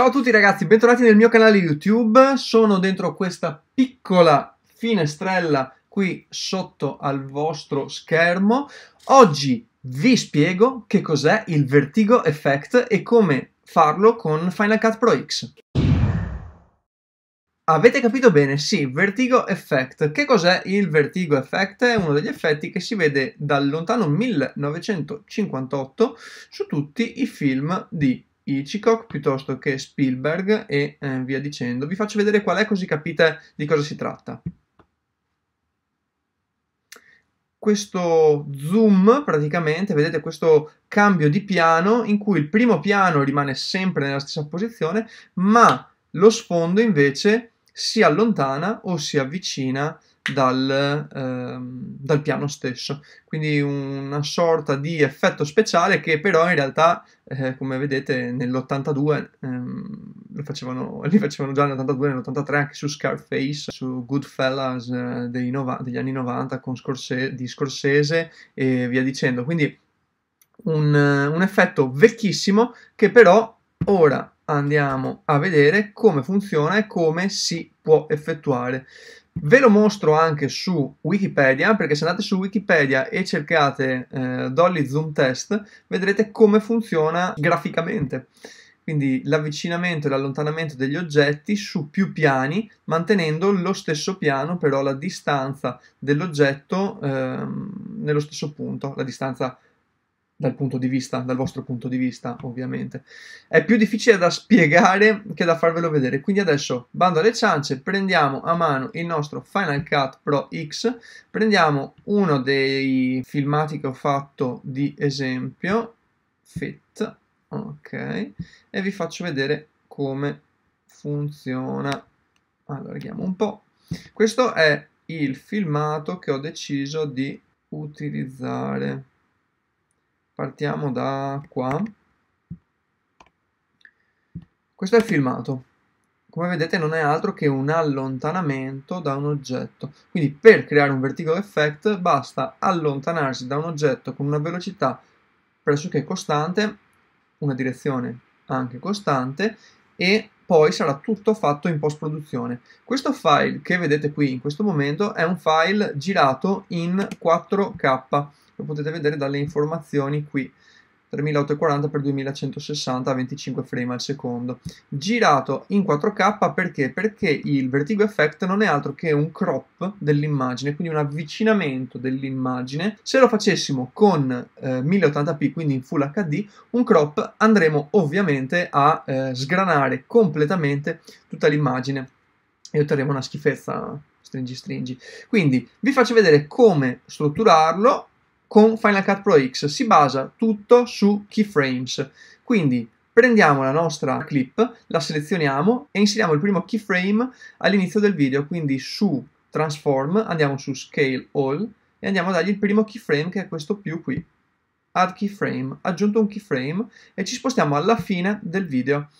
Ciao a tutti ragazzi, bentornati nel mio canale YouTube. Sono dentro questa piccola finestrella qui sotto al vostro schermo. Oggi vi spiego che cos'è il Vertigo Effect e come farlo con Final Cut Pro X. Avete capito bene? Sì, Vertigo Effect. Che cos'è il Vertigo Effect? È uno degli effetti che si vede dal lontano 1958 su tutti i film di Hitchcock piuttosto che Spielberg e eh, via dicendo. Vi faccio vedere qual è così capite di cosa si tratta. Questo zoom praticamente, vedete questo cambio di piano in cui il primo piano rimane sempre nella stessa posizione ma lo sfondo invece si allontana o si avvicina dal, ehm, dal, piano stesso. Quindi una sorta di effetto speciale che però in realtà, eh, come vedete, nell'82 ehm, lo facevano, li facevano già nell'82 e nell'83 anche su Scarface, su Goodfellas eh, nova- degli anni 90 con Scorsese, di Scorsese e via dicendo. Quindi un, un effetto vecchissimo che però ora andiamo a vedere come funziona e come si può effettuare. Ve lo mostro anche su Wikipedia, perché se andate su Wikipedia e cercate eh, Dolly Zoom Test, vedrete come funziona graficamente. Quindi l'avvicinamento e l'allontanamento degli oggetti su più piani, mantenendo lo stesso piano, però la distanza dell'oggetto eh, nello stesso punto, la distanza dal punto di vista, dal vostro punto di vista ovviamente. È più difficile da spiegare che da farvelo vedere, quindi adesso bando alle ciance, prendiamo a mano il nostro Final Cut Pro X, prendiamo uno dei filmati che ho fatto di esempio, fit, ok, e vi faccio vedere come funziona. Allarghiamo un po'. Questo è il filmato che ho deciso di utilizzare partiamo da qua questo è il filmato come vedete non è altro che un allontanamento da un oggetto quindi per creare un vertical effect basta allontanarsi da un oggetto con una velocità pressoché costante una direzione anche costante e poi sarà tutto fatto in post produzione questo file che vedete qui in questo momento è un file girato in 4k lo potete vedere dalle informazioni qui 3840x2160 a 25 frame al secondo girato in 4k perché? perché il vertigo effect non è altro che un crop dell'immagine quindi un avvicinamento dell'immagine se lo facessimo con eh, 1080p quindi in full hd un crop andremo ovviamente a eh, sgranare completamente tutta l'immagine e otterremo una schifezza stringi stringi quindi vi faccio vedere come strutturarlo con Final Cut Pro X. Si basa tutto su keyframes. Quindi prendiamo la nostra clip, la selezioniamo e inseriamo il primo keyframe all'inizio del video. Quindi su Transform andiamo su Scale All e andiamo a dargli il primo keyframe che è questo più qui. Add keyframe, aggiunto un keyframe e ci spostiamo alla fine del video.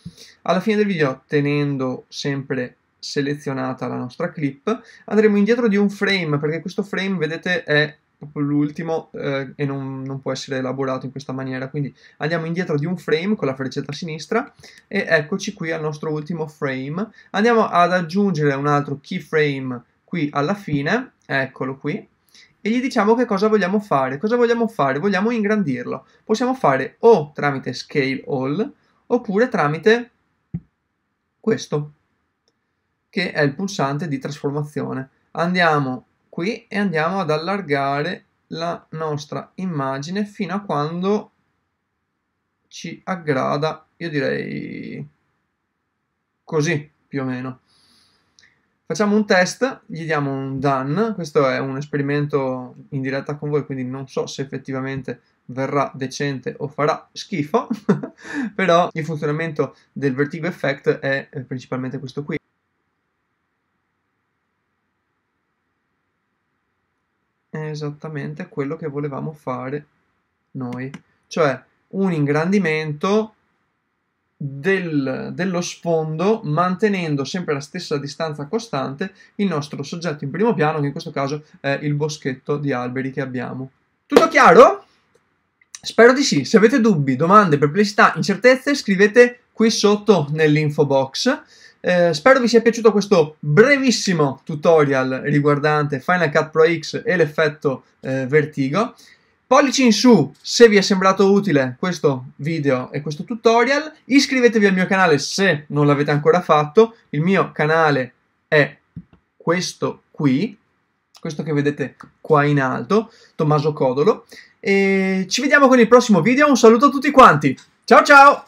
Alla fine del video tenendo sempre selezionata la nostra clip andremo indietro di un frame perché questo frame vedete è proprio l'ultimo eh, e non, non, può essere elaborato in questa maniera. Quindi andiamo indietro di un frame con la freccetta a sinistra e eccoci qui al nostro ultimo frame. Andiamo ad aggiungere un altro keyframe qui alla fine, eccolo qui, e gli diciamo che cosa vogliamo fare. Cosa vogliamo fare? Vogliamo ingrandirlo. Possiamo fare o tramite Scale All oppure tramite questo, che è il pulsante di trasformazione. Andiamo qui e andiamo ad allargare la nostra immagine fino a quando ci aggrada, io direi così più o meno. Facciamo un test, gli diamo un done, questo è un esperimento in diretta con voi, quindi non so se effettivamente verrà decente o farà schifo, però il funzionamento del vertigo effect è principalmente questo qui. esattamente quello che volevamo fare noi, cioè un ingrandimento del, dello sfondo mantenendo sempre la stessa distanza costante il nostro soggetto in primo piano, che in questo caso è il boschetto di alberi che abbiamo. Tutto chiaro? Spero di sì. Se avete dubbi, domande, perplessità, incertezze, scrivete qui sotto nell'info box. Eh, spero vi sia piaciuto questo brevissimo tutorial riguardante Final Cut Pro X e l'effetto eh, vertigo. Pollici in su se vi è sembrato utile questo video e questo tutorial. Iscrivetevi al mio canale se non l'avete ancora fatto. Il mio canale è questo qui, questo che vedete qua in alto, Tommaso Codolo. E ci vediamo con il prossimo video. Un saluto a tutti quanti. Ciao ciao!